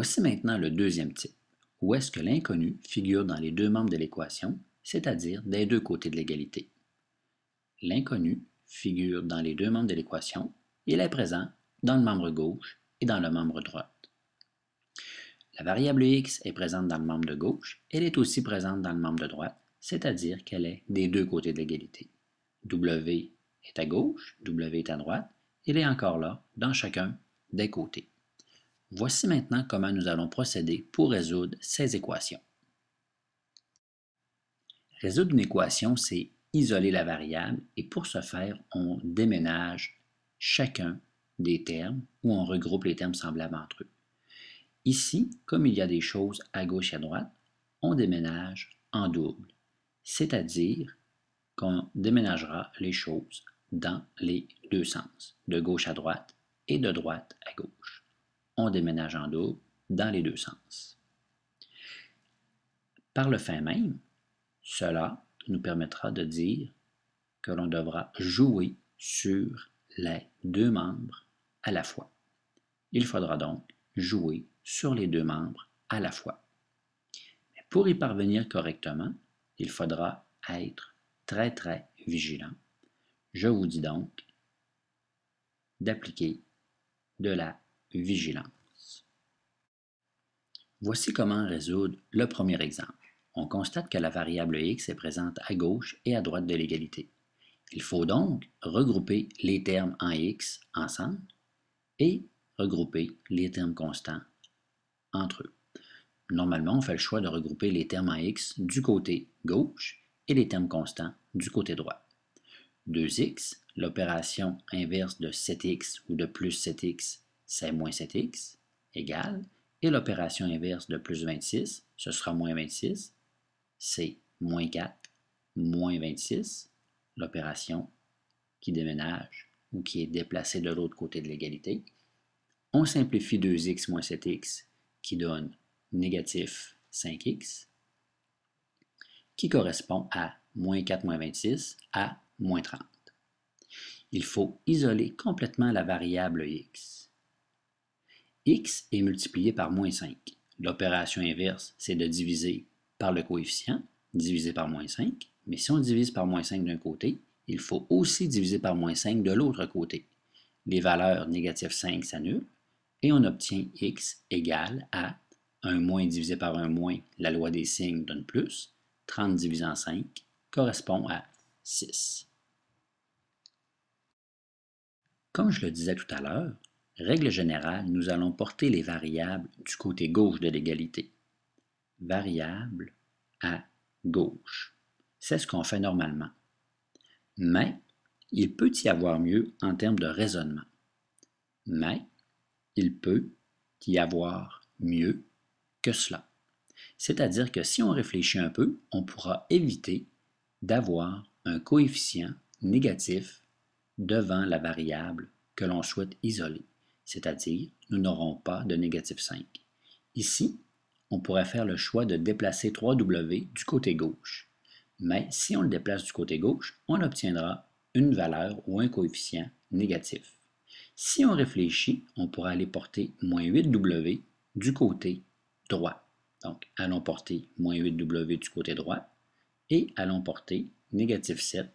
Voici maintenant le deuxième type, où est-ce que l'inconnu figure dans les deux membres de l'équation, c'est-à-dire des deux côtés de l'égalité. L'inconnu figure dans les deux membres de l'équation, il est présent dans le membre gauche et dans le membre droite. La variable x est présente dans le membre de gauche, elle est aussi présente dans le membre de droite, c'est-à-dire qu'elle est des deux côtés de l'égalité. w est à gauche, w est à droite, Il est encore là dans chacun des côtés. Voici maintenant comment nous allons procéder pour résoudre ces équations. Résoudre une équation, c'est isoler la variable et pour ce faire, on déménage chacun des termes ou on regroupe les termes semblables entre eux. Ici, comme il y a des choses à gauche et à droite, on déménage en double, c'est-à-dire qu'on déménagera les choses dans les deux sens, de gauche à droite et de droite à gauche on déménage en double dans les deux sens. Par le fait même, cela nous permettra de dire que l'on devra jouer sur les deux membres à la fois. Il faudra donc jouer sur les deux membres à la fois. pour y parvenir correctement, il faudra être très très vigilant. Je vous dis donc d'appliquer de la vigilance. Voici comment résoudre le premier exemple. On constate que la variable x est présente à gauche et à droite de l'égalité. Il faut donc regrouper les termes en x ensemble et regrouper les termes constants entre eux. Normalement, on fait le choix de regrouper les termes en x du côté gauche et les termes constants du côté droit. 2x, l'opération inverse de 7x ou de plus 7x c'est moins 7x égale, et l'opération inverse de plus 26, ce sera moins 26, c'est moins 4, moins 26, l'opération qui déménage ou qui est déplacée de l'autre côté de l'égalité. On simplifie 2x moins 7x qui donne négatif 5x qui correspond à moins 4 moins 26 à moins 30. Il faut isoler complètement la variable x x est multiplié par moins 5. L'opération inverse, c'est de diviser par le coefficient, divisé par moins 5. Mais si on divise par moins 5 d'un côté, il faut aussi diviser par moins 5 de l'autre côté. Les valeurs négatives 5 s'annulent et on obtient x égale à 1 moins divisé par 1 moins, la loi des signes donne plus, 30 divisé en 5 correspond à 6. Comme je le disais tout à l'heure, Règle générale, nous allons porter les variables du côté gauche de l'égalité. Variable à gauche. C'est ce qu'on fait normalement. Mais il peut y avoir mieux en termes de raisonnement. Mais il peut y avoir mieux que cela. C'est-à-dire que si on réfléchit un peu, on pourra éviter d'avoir un coefficient négatif devant la variable que l'on souhaite isoler c'est-à-dire nous n'aurons pas de négatif 5. Ici, on pourrait faire le choix de déplacer 3W du côté gauche. Mais si on le déplace du côté gauche, on obtiendra une valeur ou un coefficient négatif. Si on réfléchit, on pourrait aller porter moins 8W du côté droit. Donc, allons porter moins 8W du côté droit et allons porter négatif 7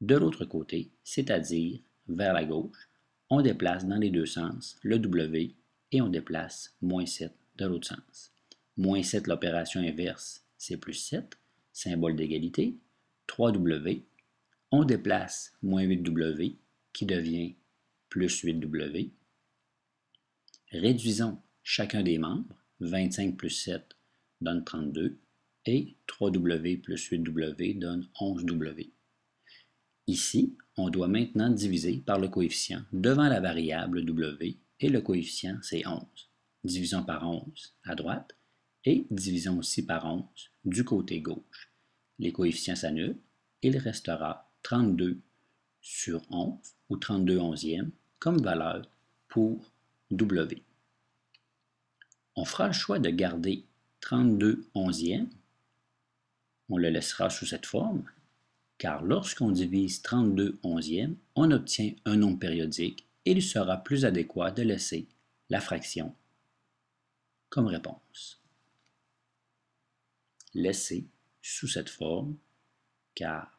de l'autre côté, c'est-à-dire vers la gauche, on déplace dans les deux sens le W et on déplace moins 7 de l'autre sens. Moins 7, l'opération inverse, c'est plus 7, symbole d'égalité. 3W, on déplace moins 8W qui devient plus 8W. Réduisons chacun des membres. 25 plus 7 donne 32 et 3W plus 8W donne 11W. Ici, on doit maintenant diviser par le coefficient devant la variable W et le coefficient c'est 11. Divisons par 11 à droite et divisons aussi par 11 du côté gauche. Les coefficients s'annulent, il restera 32 sur 11 ou 32 onzièmes comme valeur pour W. On fera le choix de garder 32 onzièmes, on le laissera sous cette forme car lorsqu'on divise 32 onzièmes, on obtient un nombre périodique et il sera plus adéquat de laisser la fraction comme réponse. Laisser sous cette forme, car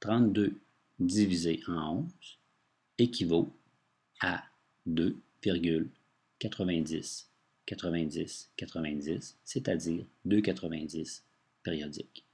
32 divisé en 11 équivaut à 2,90 90 90, c'est-à-dire 2,90 périodiques.